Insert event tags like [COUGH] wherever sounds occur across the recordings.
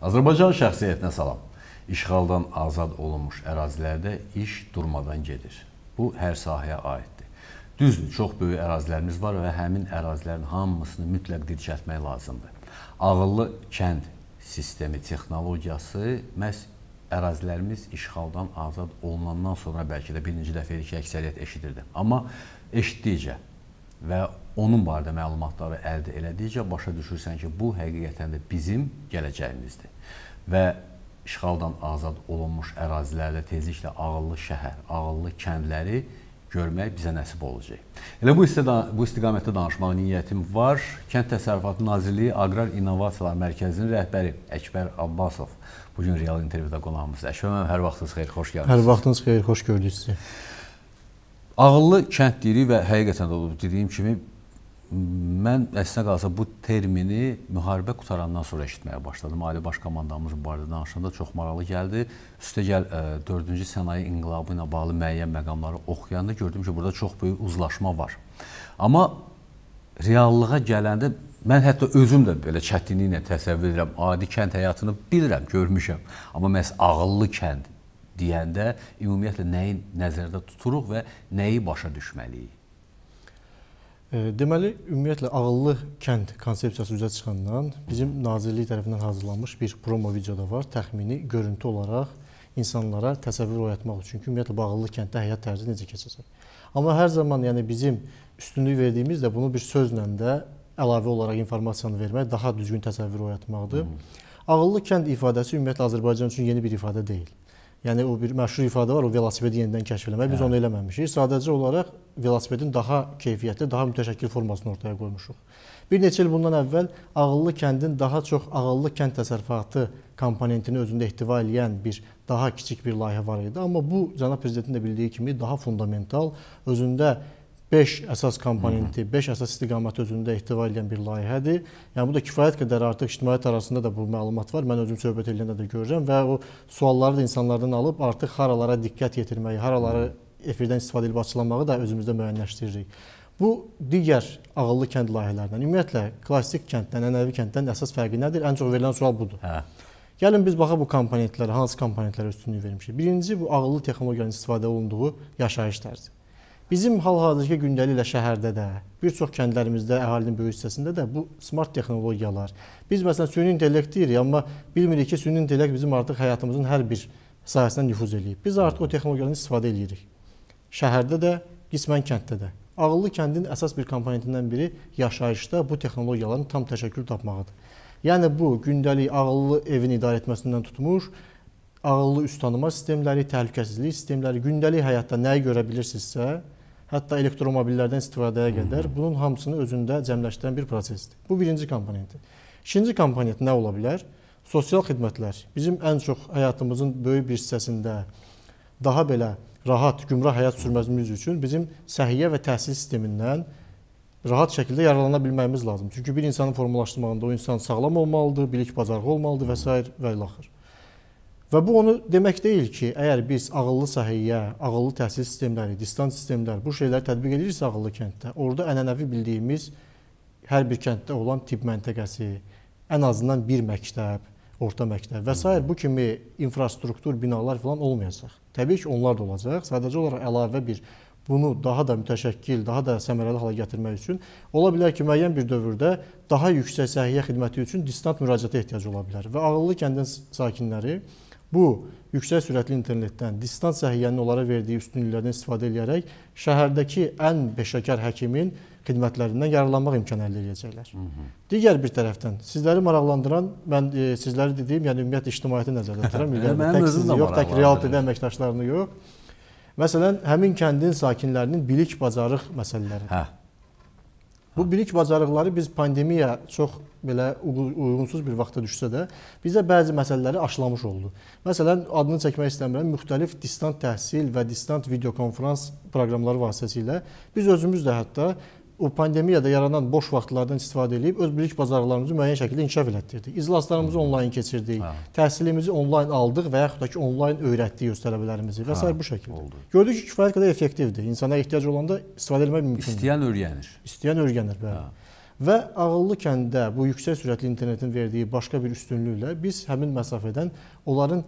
Azərbaycan şəxsiyyətinə salam. İşğaldan azad olunmuş ərazilərdə iş durmadan gedir. Bu hər sahəyə aiddir. Düzdür, çox böyük ərazilərimiz var və həmin ərazilərin hamısını mütləq dirçəltmək lazımdır. Ağıllı kənd sistemi texnologiyası məhz ərazilərimiz işğaldan azad olunandan sonra bəlkə də birinci dəfə idi ki, əksəriyyət eşidirdi. Amma eşitdikcə və onun barədə məlumatları əldə elədikcə başa düşürsən ki, bu həqiqətən də bizim gələcəyimizdir. Və işğaldan azad olunmuş ərazilərdə tezliklə ağıllı şəhər, ağıllı kəndləri görmək bizə nəsib olacaq. Elə bu, bu istiqamətdə danışmaq niyyətim var. Kənd Təsərrüfatı Nazirliyi Aqrar İnnovasiyalar Mərkəzinin rəhbəri Əkbər Abbasov bu gün real intervyuda qonağımızdır. Əkbər müəllim, hər vaxtınız xeyir, xoş gəlmisiniz. Hər vaxtınız xeyir, xoş gördük sizi. Ağıllı kənd deyirik və həqiqətən də olub. Dediyim kimi mən əslinə qalsa bu termini müharibə qutarandan sonra eşitməyə başladım. Ali Baş Komandanımız bu barədə danışanda çox maraqlı gəldi. Üstəgəl 4-cü e, sənaye inqilabı ilə bağlı müəyyən məqamları oxuyanda gördüm ki, burada çox böyük uzlaşma var. Amma reallığa gələndə mən hətta özüm də belə çətinliklə təsəvvür edirəm. Adi kənd həyatını bilirəm, görmüşəm. Amma məhz ağıllı kənd deyəndə ümumiyyətlə nəyi nəzərdə tuturuq və nəyi başa düşməliyik? E, deməli, ümumiyyətlə ağıllı kənd konsepsiyası üzə çıxandan bizim nazirlik tərəfindən hazırlanmış bir promo videoda var. Təxmini görüntü olaraq insanlara təsəvvür oyatmaq üçün ki, ümumiyyətlə bağlı kənddə həyat tərzi necə keçəcək. Amma hər zaman, yəni bizim üstünlük verdiyimiz də bunu bir sözlə də əlavə olaraq informasiyanı vermək, daha düzgün təsəvvür oyatmaqdır. Hı -hı. Ağıllı kənd ifadəsi ümumiyyətlə Azərbaycan üçün yeni bir ifadə deyil. Yəni o bir məşhur ifadə var, o velosipedi yenidən kəşf eləmək. Biz hə. onu eləməmişik. Sadəcə olaraq velosipedin daha keyfiyyətli, daha mütəşəkkil formasını ortaya qoymuşuq. Bir neçə il bundan əvvəl ağıllı kəndin daha çox ağıllı kənd təsərrüfatı komponentini özündə ehtiva edən bir daha kiçik bir layihə var idi. Amma bu cənab prezidentin də bildiyi kimi daha fundamental, özündə 5 əsas komponenti, 5 əsas istiqamət özündə ehtiva edən bir layihədir. Yəni bu da kifayət qədər artıq ictimaiyyət arasında da bu məlumat var. Mən özüm söhbət edəndə də görürəm və o sualları da insanlardan alıb artıq haralara diqqət yetirməyi, haraları efirdən istifadə edib açıqlamağı da özümüzdə müəyyənləşdiririk. Bu digər ağıllı kənd layihələrindən, ümumiyyətlə klassik kənddən, ənənəvi kənddən əsas fərqi nədir? Ən çox verilən sual budur. Hə. Gəlin biz baxaq bu komponentlərə, hansı komponentlərə üstünlük vermişik. Birinci bu ağıllı texnologiyanın istifadə olunduğu yaşayış tərzi. Bizim hal-hazırki gündəliklə şəhərdə də, bir çox kəndlərimizdə, əhalinin böyük hissəsində də bu smart texnologiyalar. Biz məsələn süni intellekt deyirik, amma bilmirik ki, süni intellekt bizim artıq həyatımızın hər bir sahəsinə nüfuz eləyib. Biz artıq o texnologiyadan istifadə eləyirik. Şəhərdə də, qismən kənddə də. Ağıllı kəndin əsas bir komponentindən biri yaşayışda bu texnologiyaların tam təşəkkül tapmağıdır. Yəni bu gündəlik ağıllı evin idarə etməsindən tutmuş, ağıllı üst tanıma sistemləri, təhlükəsizlik sistemləri, gündəlik həyatda nəyi görə bilirsinizsə, hətta elektromobillərdən istifadəyə qədər bunun hamısını özündə cəmləşdirən bir prosesdir. Bu birinci komponentdir. İkinci komponent nə ola bilər? Sosial xidmətlər bizim ən çox həyatımızın böyük bir hissəsində daha belə rahat, gümrah həyat sürməzimiz üçün bizim səhiyyə və təhsil sistemindən rahat şəkildə yararlana bilməyimiz lazımdır. Çünki bir insanı formalaşdırmağında o insan sağlam olmalıdır, bilik bacarığı olmalıdır və s. və ilaxır. Və bu onu demək deyil ki, əgər biz ağıllı səhiyyə, ağıllı təhsil sistemləri, distant sistemlər bu şeyləri tətbiq ediriksə ağıllı kənddə, orada ənənəvi bildiyimiz hər bir kənddə olan tibb məntəqəsi, ən azından bir məktəb, orta məktəb və s. bu kimi infrastruktur, binalar filan olmayacaq. Təbii ki, onlar da olacaq. Sadəcə olaraq əlavə bir bunu daha da mütəşəkkil, daha da səmərəli hala gətirmək üçün ola bilər ki, müəyyən bir dövrdə daha yüksək səhiyyə xidməti üçün distant müraciətə ehtiyac ola bilər və ağıllı kəndin sakinləri Bu, yüksək sürətli internetdən, distans səhiyyənin onlara verdiyi üstünlüklərdən istifadə edərək şəhərdəki ən peşəkar həkimin xidmətlərindən yararlanmaq imkanı əldə edəcəklər. Hı -hı. Digər bir tərəfdən sizləri maraqlandıran, mən e, sizləri dediyim, yəni ümumiyyətlə ictimaiyyəti nəzərdə tuturam, ümumiyyətlə hə, hə, tək sizi yox, tək realtədə əməkdaşlarını yox. Məsələn, həmin kəndin sakinlərinin bilik bacarıq məsələləri. Hə. Bu bilik bacarıqları biz pandemiya çox belə uyğunsuz bir vaxta düşsə də bizə bəzi məsələləri aşılamış oldu. Məsələn, adını çəkmək istəmirəm, müxtəlif distant təhsil və distant videokonfrans proqramları vasitəsilə biz özümüz də hətta o pandemiyada yaranan boş vaxtlardan istifadə edib öz bilik bazarlarımızı müəyyən şəkildə inkişaf elətdirdik. İclaslarımızı onlayn keçirdik. Ha. Hə. Təhsilimizi onlayn aldıq və yaxud da ki, onlayn öyrətdik öz tələbələrimizi və s. Hə, bu şəkildə. Oldu. Gördük ki, kifayət qədər effektivdir. İnsana ehtiyac olanda istifadə etmək mümkündür. İstəyən öyrənir. İstəyən öyrənir, bəli. Ha. Hə. Və ağıllı kəndə bu yüksək sürətli internetin verdiyi başqa bir üstünlüklə biz həmin məsafədən onların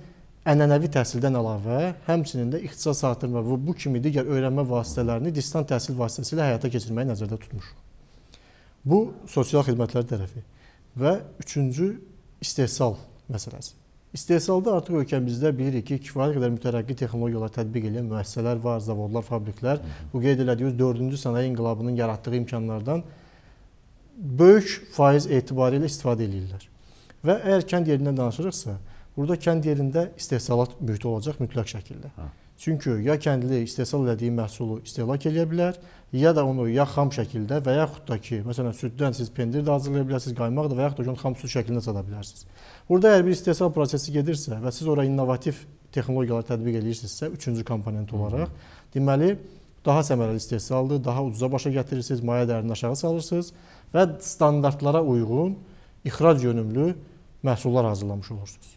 ənənəvi təhsildən əlavə, həmçinin də ixtisas artırma və bu kimi digər öyrənmə vasitələrini distant təhsil vasitəsilə həyata keçirməyi nəzərdə tutmuş. Bu sosial xidmətlər tərəfi və üçüncü istehsal məsələsi. İstehsalda artıq ölkəmizdə bilirik ki, kifayət qədər mütərəqqi texnologiyalar tətbiq edən müəssisələr var, zavodlar, fabriklər. Bu qeyd elədiyimiz 4-cü sənaye inqilabının yaratdığı imkanlardan böyük faiz etibarı ilə istifadə edirlər. Və əgər kənd yerindən danışırıqsa, Burada kənd yerində istehsalat mühiti olacaq mütləq şəkildə. Hə. Çünki ya kəndli istehsal elədiyi məhsulu istehlak eləyə bilər, ya da onu ya xam şəkildə və yaxud da ki, məsələn, süddən siz pendir də hazırlaya bilərsiniz, qaymaq da və yaxud da ki, onu xam süd şəklində sata bilərsiniz. Burada əgər bir istehsal prosesi gedirsə və siz ora innovativ texnologiyalar tətbiq edirsinizsə, üçüncü komponent olaraq, deməli, daha səmərəli istehsaldır, daha ucuza başa gətirirsiniz, maya dərini aşağı salırsınız və standartlara uyğun ixrac yönümlü məhsullar hazırlamış olursunuz.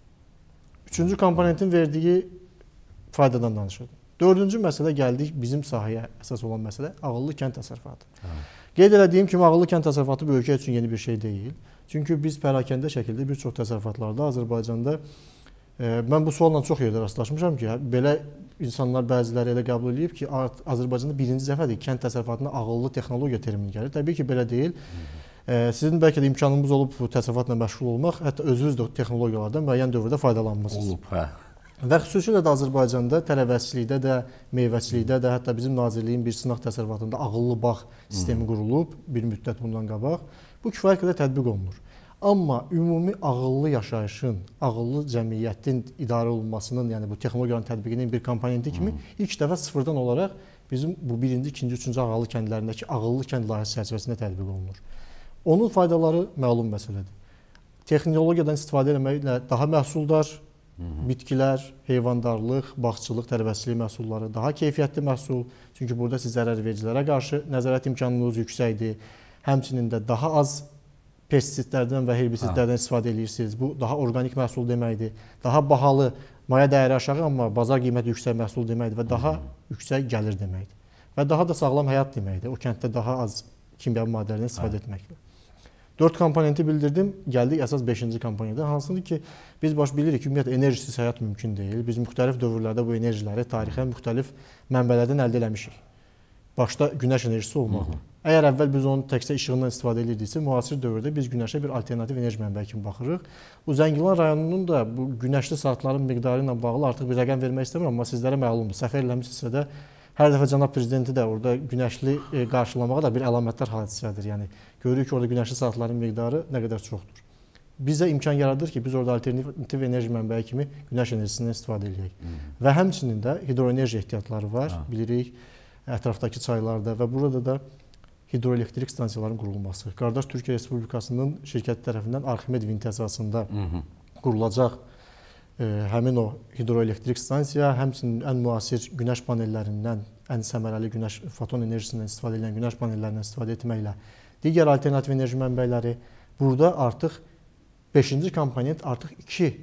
Üçüncü komponentin verdiyi faydadan danışırdım. Dördüncü məsələ gəldik bizim sahəyə əsas olan məsələ ağıllı kənd təsərrüfatı. Hə. Qeyd elədiyim kimi ağıllı kənd təsərrüfatı bölgə üçün yeni bir şey deyil. Çünki biz pərakəndə şəkildə bir çox təsərrüfatlarda Azərbaycanda e, mən bu sualla çox yerdə rastlaşmışam ki, belə insanlar bəziləri elə qəbul eləyib ki, Azərbaycanda birinci dəfədir kənd təsərrüfatına ağıllı texnologiya termini gəlir. Təbii ki, belə deyil. Hı -hı. Sizin bəlkə də imkanınız olub bu təsərrüfatla məşğul olmaq, hətta özünüz də texnologiyalardan müəyyən dövrdə faydalanmısınız. Olub, hə. Və xüsusilə də Azərbaycanda tərəvəzçilikdə də, meyvəçilikdə də, hətta bizim nazirliyin bir sınaq təsərrüfatında ağıllı bağ sistemi qurulub bir müddət bundan qabaq. Bu kifayət qədər tətbiq olunur. Amma ümumi ağıllı yaşayışın, ağıllı cəmiyyətin idarə olunmasının, yəni bu texnologiyanın tətbiqinin bir komponenti kimi ilk dəfə sıfırdan olaraq bizim bu birinci, ikinci, üçüncü ağıllı kəndlərindəki ağıllı kənd layihəsi çərçivəsində tətbiq olunur. Onun faydaları məlum məsələdir. Texnologiyadan istifadə etməklə daha məhsuldar bitkilər, heyvandarlıq, bağçılıq, tərəvəzçilik məhsulları daha keyfiyyətli məhsul. Çünki burada siz zərərvericilərə qarşı nəzarət imkanınız yüksəkdir. Həmçinin də daha az pestisidlərdən və herbisidlərdən hə. istifadə edirsiniz. Bu daha organik məhsul deməkdir. Daha bahalı, maya dəyəri aşağı amma bazar qiyməti yüksək məhsul deməkdir və daha Hı -hı. yüksək gəlir deməkdir. Və daha da sağlam həyat deməkdir. O kənddə daha az kimyəvi maddələrdən istifadə Hı hə. etməklə. 4 komponenti bildirdim. Gəldik əsas 5-ci komponentə, hansını ki biz baş bilirik ki, ümumiyyətlə enerjisiz həyat mümkün deyil. Biz müxtəlif dövrlərdə bu enerjiləri tarixə müxtəlif mənbələrdən əldə etmişik. Başda günəş enerjisi olmaqla. Əgər əvvəl biz onu təkcə işığından istifadə edirdiksə, müasir dövrdə biz günəşə bir alternativ enerji mənbəyi kimi baxırıq. Bu Zəngilan rayonunun da bu günəşli saatların miqdarı ilə bağlı artıq bir rəqəm vermək istəmirəm, amma sizlərə məlumdur. Səfər eləmisinizsə də Hər dəfə cənab prezidenti də orada günəşli e, qarşılamağa da bir əlamətdar hadisədir. Yəni görürük ki, orada günəşli saatların miqdarı nə qədər çoxdur. Bizə imkan yaradır ki, biz orada alternativ enerji mənbəyi kimi günəş enerjisindən istifadə edək. Hı. Və həmçinin də hidroenerji ehtiyatları var, ha. Hə. bilirik, ətrafdakı çaylarda və burada da hidroelektrik stansiyalarının qurulması. Qardaş Türkiyə Respublikasının şirkəti tərəfindən Arximed vinti əsasında Hı -hı. qurulacaq həmin o hidroelektrik stansiya, həmçinin ən müasir günəş panellərindən, ən səmərəli günəş foton enerjisindən istifadə edən günəş panellərindən istifadə etməklə digər alternativ enerji mənbələri burada artıq 5-ci komponent artıq 2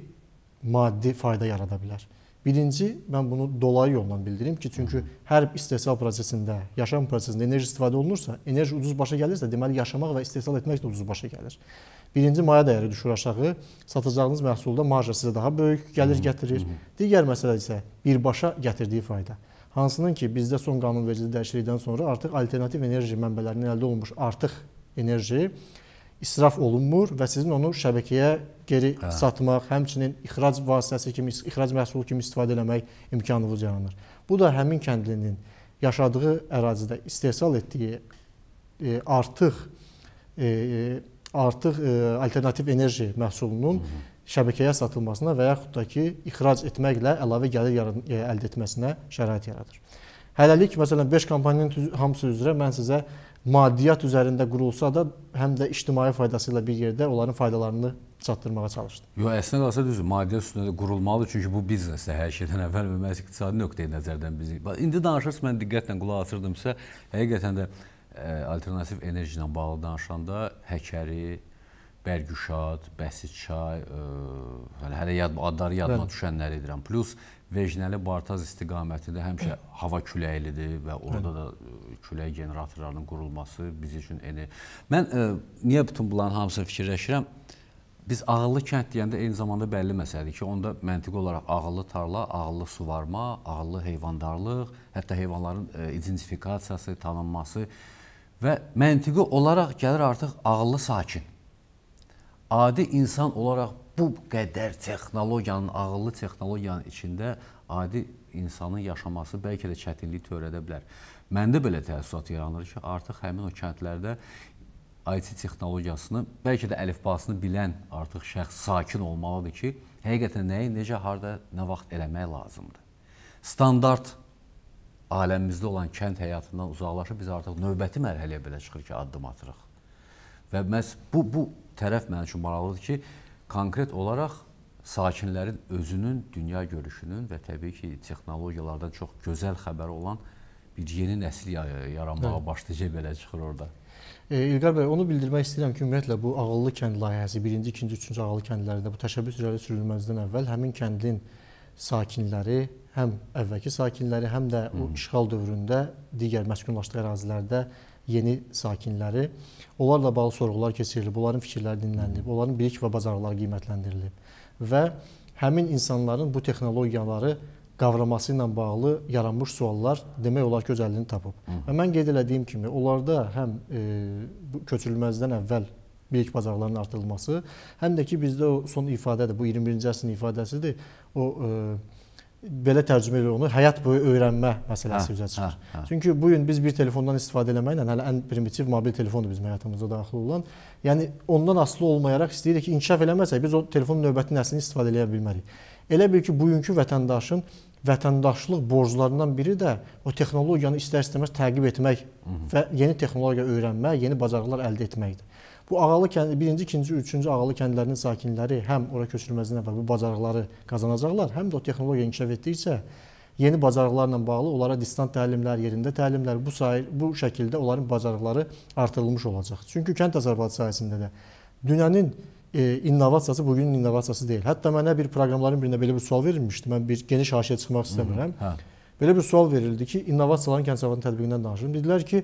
maddi fayda yarada bilər. Birinci, mən bunu dolayı yolla bildirim ki, çünki hər istehsal prosesində, yaşam prosesində enerji istifadə olunursa, enerji ucuz başa gəlirsə, deməli yaşamaq və istehsal etmək də ucuz başa gəlir. Birinci maya dəyəri düşür aşağı, satacağınız məhsulda marja sizə daha böyük gəlir gətirir. Digər məsələ isə birbaşa gətirdiyi fayda. Hansının ki, bizdə son qanunvericilik dəyişikliyindən sonra artıq alternativ enerji mənbələrindən əldə olunmuş artıq enerji israf olunmur və sizin onu şəbəkəyə geri hə. satmaq, həmçinin ixrac vasitəsi kimi, ixrac məhsulu kimi istifadə etmək imkanınız yaranır. Bu da həmin kəndlinin yaşadığı ərazidə istehsal etdiyi e, artıq e, artıq e, alternativ enerji məhsulunun Hı -hı. şəbəkəyə satılmasına və yaxud da ki, ixrac etməklə əlavə gəlir e, əldə etməsinə şərait yaradır. Hələlik məsələn 5 komponent hamısı üzrə mən sizə maddiyyat üzərində qurulsa da həm də ictimai faydası ilə bir yerdə onların faydalarını çatdırmağa çalışdım. Yox, əslində qalsa düzdür, maddiyyat üstündə qurulmalıdır, çünki bu biznesdə hər şeydən əvvəl və məhz iqtisadi nöqteyi nəzərdən bizi. İndi danışırsınız, mən diqqətlə qulaq asırdım isə, həqiqətən də ə, e, alternativ enerji ilə bağlı danışanda Həkəri, Bərgüşad, Bəsit Çay, ə, e, hələ, hələ yad, adları yadıma Bəli. düşənləri edirəm. Plus Vejnəli Bartaz istiqamətində həmişə hava küləklidir və orada da e, külək generatorlarının qurulması biz üçün eni. Mən ə, e, niyə bütün bunların hamısını fikirləşirəm? Biz ağıllı kənd deyəndə eyni zamanda bəlli məsələdir ki, onda məntiqi olaraq ağıllı tarla, ağıllı suvarma, ağıllı heyvandarlıq, hətta heyvanların ə, e, identifikasiyası, tanınması və məntiqi olaraq gəlir artıq ağıllı sakin. Adi insan olaraq bu qədər texnologiyanın, ağıllı texnologiyanın içində adi insanın yaşaması bəlkə də çətinlik törədə bilər. Məndə belə təəssürat yaranır ki, artıq həmin o kəndlərdə IT texnologiyasını, bəlkə də əlifbasını bilən artıq şəxs sakin olmalıdır ki, həqiqətən nəyi, necə, harda, nə vaxt eləmək lazımdır. Standart aləmimizdə olan kənd həyatından uzaqlaşıb biz artıq növbəti mərhələyə belə çıxır ki, addım atırıq. Və məhz bu, bu tərəf mənim üçün maraqlıdır ki, konkret olaraq sakinlərin özünün dünya görüşünün və təbii ki, texnologiyalardan çox gözəl xəbəri olan bir yeni nəsil yaranmağa Hə. başlayacaq belə çıxır orada. E, İlqar bəy, onu bildirmək istəyirəm ki, ümumiyyətlə bu ağıllı kənd layihəsi 1-ci, 2-ci, 3-cü ağıllı kəndlərində bu təşəbbüs irəli sürülməzdən əvvəl həmin kəndin sakinləri həm əvvəlki sakinləri, həm də o işğal dövründə digər məskunlaşdığı ərazilərdə yeni sakinləri. Onlarla bağlı sorğular keçirilib, onların fikirləri dinlənilib, onların bilik və bacarıqları qiymətləndirilib və həmin insanların bu texnologiyaları qavraması ilə bağlı yaranmış suallar demək olar ki, öz əllini tapıb. Hı. Və mən qeyd elədiyim kimi, onlarda həm e, köçürülməzdən əvvəl bilik bacarıqlarının artırılması, həm də ki bizdə o son ifadədir, bu 21-ci əsrin ifadəsidir. O e, belə tərcümə olunur. Həyat boyu öyrənmə məsələsi hə, üzə çıxır. Hə, hə. Çünki bu gün biz bir telefondan istifadə eləməklə hələ yəni ən primitiv mobil telefondur bizim həyatımıza daxil olan. Yəni ondan asılı olmayaraq istəyirik ki, inkişaf eləməsək biz o telefonun növbəti nəslini istifadə eləyə bilmərik. Elə bil ki, bugünkü vətəndaşın vətəndaşlıq borclarından biri də o texnologiyanı istər-istəməz təqib etmək Hı -hı. və yeni texnologiya öyrənmək, yeni bacarıqlar əldə etməkdir. Bu Ağalı kəndi 1-ci, 2-ci, 3-cü Ağalı kəndlərinin sakinləri həm ora köçürməzindən və bu bacarıqları qazanacaqlar, həm də o texnologiya inkişaf etdikcə yeni bacarıqlarla bağlı onlara distant təlimlər, yerində təlimlər bu sayı bu şəkildə onların bacarıqları artırılmış olacaq. Çünki kənd təsərrüfatı sahəsində də dünənin e, innovasiyası bugünün innovasiyası deyil. Hətta mənə bir proqramların birində belə bir sual verilmişdi. Mən bir geniş haşiyə çıxmaq istəmirəm. Hı -hı. Hə. Belə bir sual verildi ki, innovasiyaların kənd təsərrüfatının tətbiqindən danışın. Dedilər ki,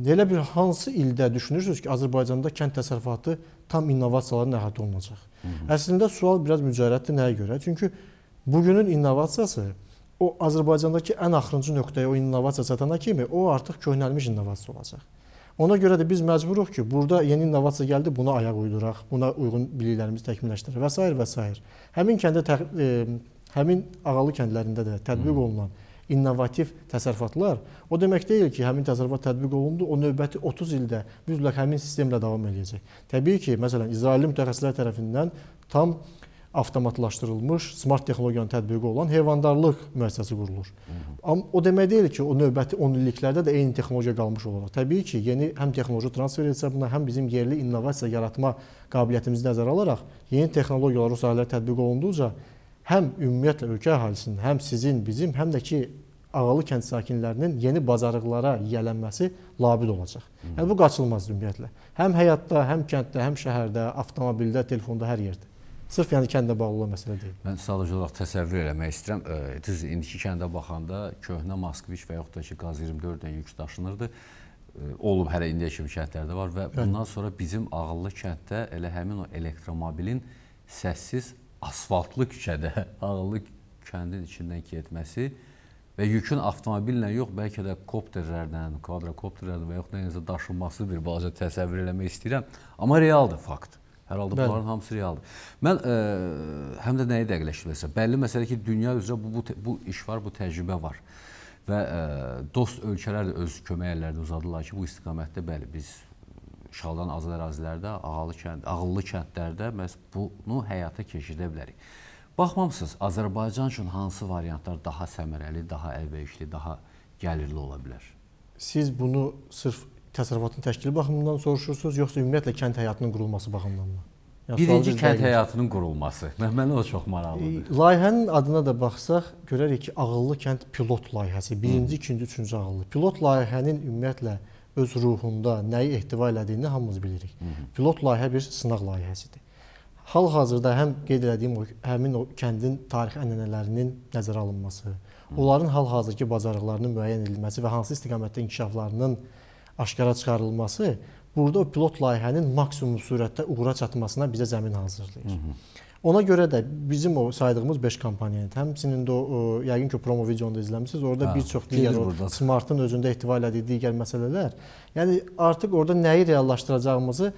Elə bir hansı ildə düşünürsünüz ki, Azərbaycanda kənd təsərrüfatı tam innovasiyaların əhatə olunacaq? Hı -hı. Əslində sual biraz mücərrətdir nəyə görə? Çünki bugünün innovasiyası o Azərbaycandakı ən axırıncı nöqtəyə o innovasiya çatana kimi o artıq köhnəlmiş innovasiya olacaq. Ona görə də biz məcburuq ki, burada yeni innovasiya gəldi, buna ayaq uyduraq, buna uyğun biliklərimizi təkmilləşdirək və s. və s. Həmin kəndə tə, e, həmin ağalı kəndlərində də tətbiq olunan Hı -hı innovativ təsərrüfatlar, o demək deyil ki, həmin təsərrüfat tətbiq olundu, o növbəti 30 ildə mütləq həmin sistemlə davam edəcək. Təbii ki, məsələn, İsrailli mütəxəssislər tərəfindən tam avtomatlaşdırılmış smart texnologiyanın tətbiqi olan heyvandarlıq müəssisəsi qurulur. Amma o demək deyil ki, o növbəti 10 illiklərdə də eyni texnologiya qalmış olacaq. Təbii ki, yeni həm texnoloji transfer hesabına, həm bizim yerli innovasiya yaratma qabiliyyətimizi nəzərə alaraq yeni texnologiyalar o sahələrə tətbiq olunduqca həm ümumiyyətlə ölkə əhalisinin, həm sizin, bizim, həm də ki Ağalı kənd sakinlərinin yeni bacarıqlara yiyələnməsi labid olacaq. Yəni bu qaçılmaz ümumiyyətlə. Həm həyatda, həm kənddə, həm şəhərdə, avtomobildə, telefonda, hər yerdə. Sırf yəni kəndlə bağlı olan məsələ deyil. Mən sadəcə olaraq təsəvvür eləmək istəyirəm. Düz indiki kəndə baxanda köhnə Moskviç və yaxud da ki Qaz 24-dən yük daşınırdı olub hələ indiyə kimi kəndlərdə var və bundan sonra bizim ağıllı kənddə elə həmin o elektromobilin səssiz asfaltlı küçədə [LAUGHS] ağıllı kəndin içindən getməsi və yükün avtomobillə yox, bəlkə də kopterlərdən, kvadrokopterlərdən və yaxud da nəyinizə daşınması bir balaca təsəvvür eləmək istəyirəm. Amma realdır fakt. Hər halda Bəli. bunların hamısı realdır. Mən ə, e, həm də nəyi dəqiqləşdirməsə, bəlli məsələ ki, dünya üzrə bu, bu, bu iş var, bu təcrübə var. Və ə, e, dost ölkələr də öz kömək əllərini uzadırlar ki, bu istiqamətdə bəli, biz işğaldan azad ərazilərdə, ağıllı, kənd, ağıllı kəndlərdə məhz bunu həyata keçirə bilərik. Baxmamısınız, Azərbaycan üçün hansı variantlar daha səmərəli, daha əlverişli, daha gəlirli ola bilər? Siz bunu sırf təsərrüfatın təşkili baxımından soruşursunuz, yoxsa ümumiyyətlə kənd həyatının qurulması baxımından mı? Ya, Birinci kənd dəqiq. həyatının qurulması. [LAUGHS] Mənə o çox maraqlıdır. Layihənin adına da baxsaq, görərik ki, ağıllı kənd pilot layihəsi. Birinci, ikinci, üçüncü ağıllı. Pilot layihənin ümumiyyətlə öz ruhunda nəyi ehtiva elədiyini hamımız bilirik. Pilot layihə bir sınaq layihəsidir hal-hazırda həm qeyd elədiyim o, həmin o kəndin tarixi ənənələrinin nəzərə alınması, onların hal-hazırki bacarıqlarının müəyyən edilməsi və hansı istiqamətdə inkişaflarının aşkara çıxarılması burada o pilot layihənin maksimum sürətdə uğura çatmasına bizə zəmin hazırlayır. Hı -hı. Ona görə də bizim o saydığımız 5 komponent, həmçinin də o, yəqin ki, promo videonu da izləmisiniz. Orada hə, bir çox digər o, smartın özündə ehtiva elədiyi digər məsələlər. Yəni artıq orada nəyi reallaşdıracağımızı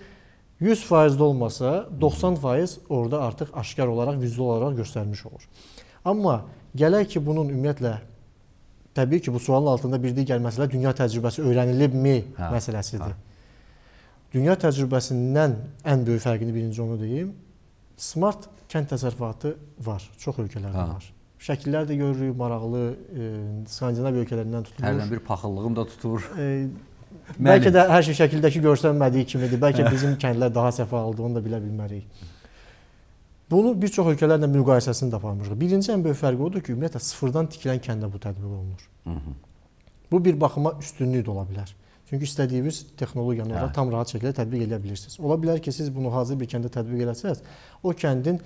100% də olmasa 90% orada artıq aşkar olaraq, vizli olaraq göstərmiş olur. Amma gələk ki, bunun ümumiyyətlə təbii ki, bu sualın altında bir digər məsələ dünya təcrübəsi öyrənilibmi hə, məsələsidir. Hə. Dünya təcrübəsindən ən böyük fərqini birinci onu deyim. Smart kənd təsərrüfatı var, çox ölkələrdə hə. var. Şəkillər də görürük, maraqlı, e, Skandinav ölkələrindən tutulur. Hərdən bir paxıllığım da tutur. E, Məni. Bəlkə də hər şey şəkildəki görsənmədiyi kimidir. Bəlkə hə. bizim kəndlər daha səfa aldı, onu da bilə bilmərik. Bunu bir çox ölkələrlə müqayisəsini də aparmışıq. Birinci ən böyük fərqi odur ki, ümumiyyətlə sıfırdan tikilən kəndə bu tətbiq olunur. Hı -hı. Bu bir baxıma üstünlük də ola bilər. Çünki istədiyiniz texnologiyanı orada hə. tam rahat şəkildə tətbiq edə bilirsiniz. Ola bilər ki, siz bunu hazır bir kəndə tətbiq eləsəz, o kəndin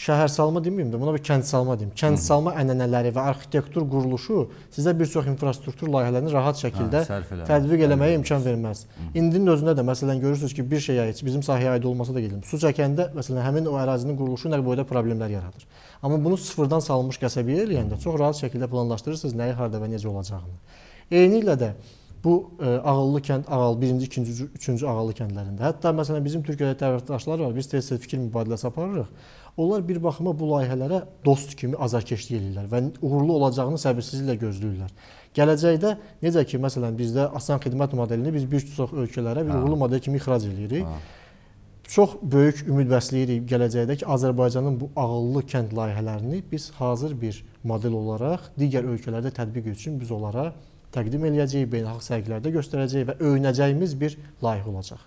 şəhərsalma deməyim də, buna bir kəndsalma deyim. Kəndsalma ənənələri və arxitektur quruluşu sizə bir çox infrastruktur layihələrini rahat şəkildə hə, tətbiq eləməyə hə, imkan verməz. Hə. İndinin özündə də məsələn görürsüz ki, bir şeyə heç bizim sahəyə aid olmasa da gedim. Su çəkəndə məsələn həmin o ərazinin quruluşu nə boyda problemlər yaradır. Amma bunu sıfırdan salınmış qəsəbəyə eləyəndə çox rahat şəkildə planlaşdırırsınız nəyi harda və necə olacağını. Eyni ilə də Bu e, Ağıllı kənd, Ağal 1-ci, 2-ci, 3-cü Ağallı kəndlərində. Hətta məsələn bizim Türkiyədə tərəfdaşlar var. Biz tez-tez fikir mübadiləsi aparırıq. Onlar bir baxıma bu layihələrə dost kimi azarkeşlik edirlər və uğurlu olacağını səbirsizliklə gözləyirlər. Gələcəkdə necə ki məsələn bizdə asan xidmət modelini biz bir çox ölkələrə bir uğurlu model kimi ixrac edirik. Ha çox böyük ümid bəsləyirik gələcəkdə ki, Azərbaycanın bu ağıllı kənd layihələrini biz hazır bir model olaraq digər ölkələrdə tətbiq üçün biz onlara təqdim eləyəcək, beynəlxalq sərgilərdə göstərəcək və öyünəcəyimiz bir layihə olacaq.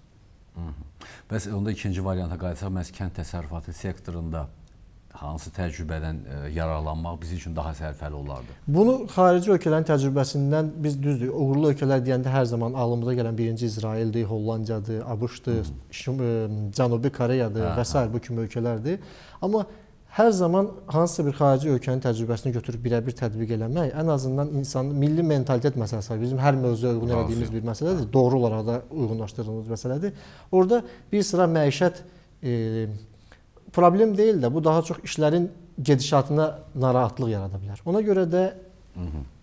Hı -hı. Bəs onda ikinci varianta qayıtsaq, məhz kənd təsərrüfatı sektorunda hansı təcrübədən ə, e, yararlanmaq bizim üçün daha sərfəli olardı? Bunu xarici ölkələrin təcrübəsindən biz düzdür. Uğurlu ölkələr deyəndə hər zaman ağlımıza gələn birinci İsraildir, Hollandiyadır, ABŞ-dır, e, Cənubi Koreyadır hə, və s. Hə. bu kimi ölkələrdir. Amma hər zaman hansısa bir xarici ölkənin təcrübəsini götürüb birəbir tətbiq eləmək ən azından insanın milli mentalitet məsələsi var. Bizim hər mövzuya uyğun elədiyimiz bir məsələdir. Doğru olaraq da uyğunlaşdırdığımız məsələdir. Orada bir sıra məişət e, problem deyil də bu daha çox işlərin gedişatına narahatlıq yarada bilər. Ona görə də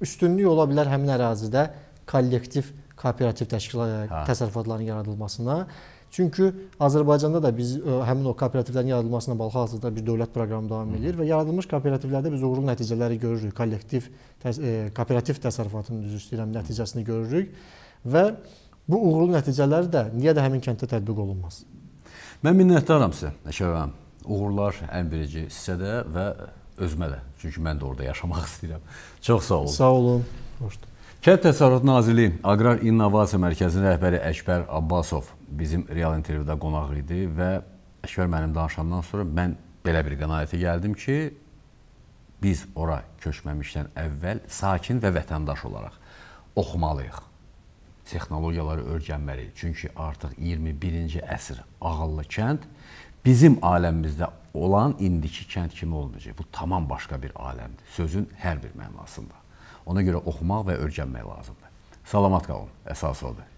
üstünlük ola bilər həmin ərazidə kollektiv kooperativ təşkilat hə. təsərrüfatların yaradılmasına. Çünki Azərbaycanda da biz ə, e, həmin o kooperativlərin yaradılmasına bağlı hazırda bir dövlət proqramı davam edir və yaradılmış kooperativlərdə biz uğurlu nəticələri görürük. Kollektiv təs ə, e, kooperativ təsərrüfatının düz istəyirəm nəticəsini görürük və bu uğurlu nəticələr də niyə də həmin kənddə tətbiq olunmaz? Mən minnətdaram sizə, Əşəvəm. Uğurlar ən birinci sizə də və özümə də. Çünki mən də orada yaşamaq [LAUGHS] istəyirəm. Çox sağ olun. Sağ olun. Xoşdur. Kənd Təsərrüfatı Nazirliyi Aqrar İnnovasiya Mərkəzinin rəhbəri Əkbər Abbasov bizim real intervyuda qonaq idi və Əkbər mənim danışandan sonra mən belə bir qənaətə gəldim ki, biz ora köçməmişdən əvvəl sakin və vətəndaş olaraq oxumalıyıq. Texnologiyaları öyrənməliyik. Çünki artıq 21-ci əsr ağıllı kənd bizim aləmimizdə olan indiki kənd kimi olmayacaq. Bu tamam başqa bir aləmdir. Sözün hər bir mənasında. Ona görə oxumaq və öyrənmək lazımdır. Salamat qalın. Əsas odur.